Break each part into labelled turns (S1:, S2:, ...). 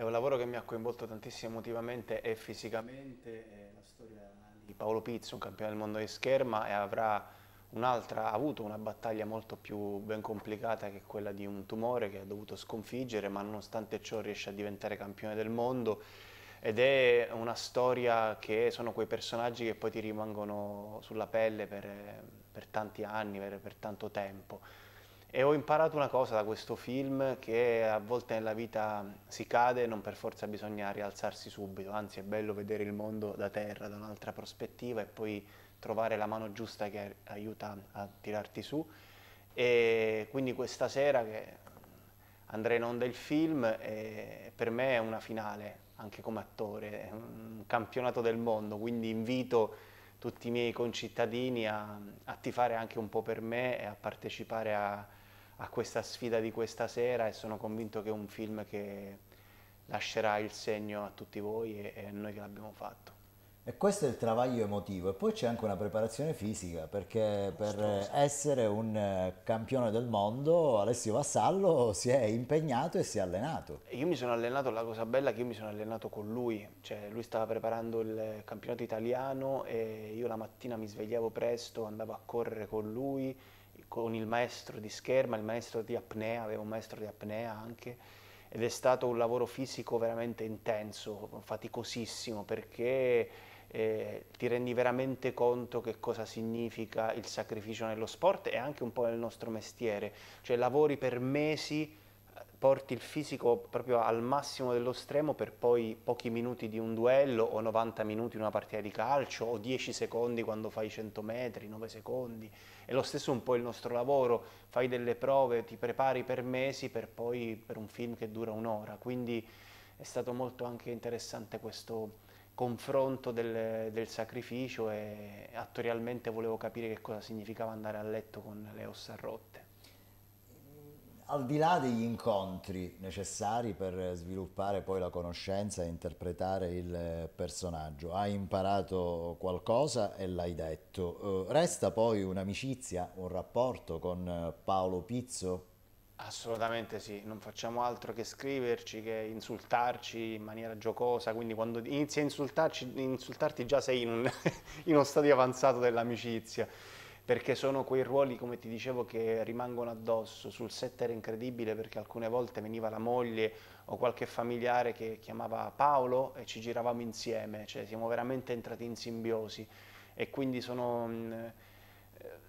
S1: È un lavoro che mi ha coinvolto tantissimo emotivamente e fisicamente, è la storia di Paolo Pizzo, un campione del mondo di scherma e avrà un'altra, ha avuto una battaglia molto più ben complicata che è quella di un tumore che ha dovuto sconfiggere, ma nonostante ciò riesce a diventare campione del mondo ed è una storia che sono quei personaggi che poi ti rimangono sulla pelle per, per tanti anni, per, per tanto tempo. E ho imparato una cosa da questo film, che a volte nella vita si cade e non per forza bisogna rialzarsi subito, anzi è bello vedere il mondo da terra, da un'altra prospettiva e poi trovare la mano giusta che aiuta a tirarti su. E quindi questa sera che andrei in onda il film, per me è una finale, anche come attore, è un campionato del mondo, quindi invito tutti i miei concittadini a, a tifare anche un po' per me e a partecipare a a questa sfida di questa sera e sono convinto che è un film che lascerà il segno a tutti voi e, a noi che l'abbiamo fatto.
S2: E questo è il travaglio emotivo e poi c'è anche una preparazione fisica perché per essere un eh, campione del mondo Alessio Vassallo si è impegnato e si è allenato.
S1: Io mi sono allenato, la cosa bella è che io mi sono allenato con lui, cioè lui stava preparando il campionato italiano e io la mattina mi svegliavo presto, andavo a correre con lui, con il maestro di scherma, il maestro di apnea, avevo un maestro di apnea anche, ed è stato un lavoro fisico veramente intenso, faticosissimo, perché eh, ti rendi veramente conto che cosa significa il sacrificio nello sport e anche un po' nel nostro mestiere, cioè lavori per mesi porti il fisico proprio al massimo dello stremo per poi pochi minuti di un duello o 90 minuti in una partita di calcio o 10 secondi quando fai 100 metri, 9 secondi. È lo stesso un po' il nostro lavoro, fai delle prove, ti prepari per mesi per poi per un film che dura un'ora, quindi è stato molto anche interessante questo confronto del, del sacrificio e attorialmente volevo capire che cosa significava andare a letto con le ossa rotte
S2: al di là degli incontri necessari per sviluppare poi la conoscenza e interpretare il eh, personaggio, hai imparato qualcosa e l'hai detto. Eh, resta poi un'amicizia, un rapporto con eh, Paolo Pizzo?
S1: Assolutamente sì, non facciamo altro che scriverci, che insultarci in maniera giocosa, quindi quando inizi a insultarci, insultarti già sei in, un, in uno stadio avanzato dell'amicizia perché sono quei ruoli, come ti dicevo, che rimangono addosso. Sul set era incredibile perché alcune volte veniva la moglie o qualche familiare che chiamava Paolo e ci giravamo insieme, cioè siamo veramente entrati in simbiosi e quindi sono mh, mm, eh,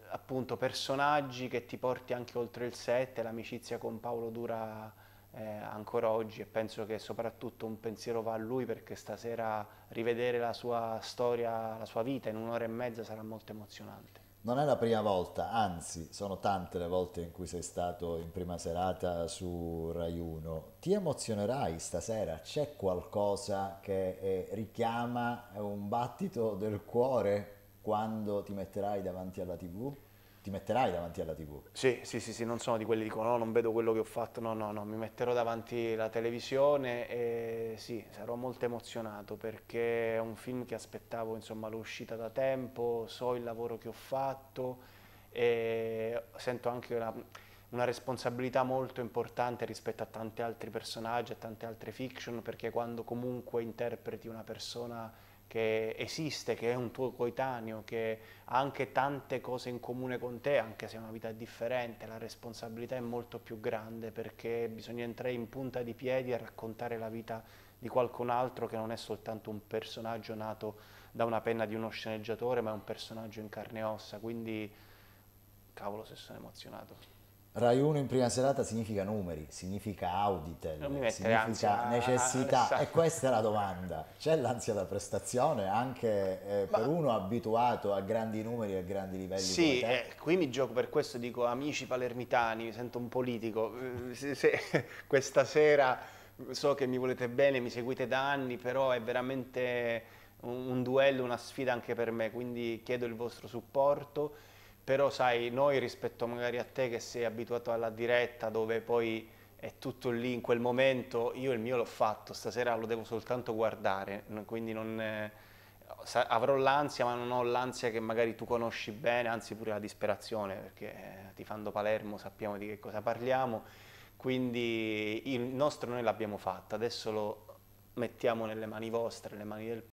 S1: appunto personaggi che ti porti anche oltre il set, l'amicizia con Paolo dura eh, ancora oggi e penso che soprattutto un pensiero va a lui perché stasera rivedere la sua storia, la sua vita in un'ora e mezza sarà molto emozionante.
S2: Non è la prima volta, anzi sono tante le volte in cui sei stato in prima serata su Rai 1. Ti emozionerai stasera? C'è qualcosa che eh, richiama un battito del cuore quando ti metterai davanti alla tv? ti metterai davanti alla tv.
S1: Sì, sì, sì, sì, non sono di quelli che dicono no, non vedo quello che ho fatto, no, no, no, mi metterò davanti alla televisione e sì, sarò molto emozionato perché è un film che aspettavo insomma l'uscita da tempo, so il lavoro che ho fatto e sento anche una, una responsabilità molto importante rispetto a tanti altri personaggi, a tante altre fiction, perché quando comunque interpreti una persona che esiste, che è un tuo coetaneo, che ha anche tante cose in comune con te, anche se è una vita differente, la responsabilità è molto più grande perché bisogna entrare in punta di piedi e raccontare la vita di qualcun altro che non è soltanto un personaggio nato da una penna di uno sceneggiatore, ma è un personaggio in carne e ossa, quindi cavolo se sono
S2: emozionato. Rai 1 in prima serata significa numeri, significa Auditel, significa ah, necessità e questa è la domanda. C'è l'ansia da prestazione anche eh, Ma... per uno abituato a grandi numeri e a grandi livelli? Sì, eh, qui mi gioco per questo,
S1: dico amici palermitani, mi sento un politico, eh, se, se, questa sera so che mi volete bene, mi seguite da anni, però è veramente un, un duello, una sfida anche per me, quindi chiedo il vostro supporto però sai, noi rispetto magari a te che sei abituato alla diretta dove poi è tutto lì in quel momento, io il mio l'ho fatto, stasera lo devo soltanto guardare, quindi non, eh, avrò l'ansia ma non ho l'ansia che magari tu conosci bene, anzi pure la disperazione perché eh, ti fanno Palermo sappiamo di che cosa parliamo, quindi il nostro noi l'abbiamo fatto adesso lo mettiamo nelle mani vostre, nelle mani del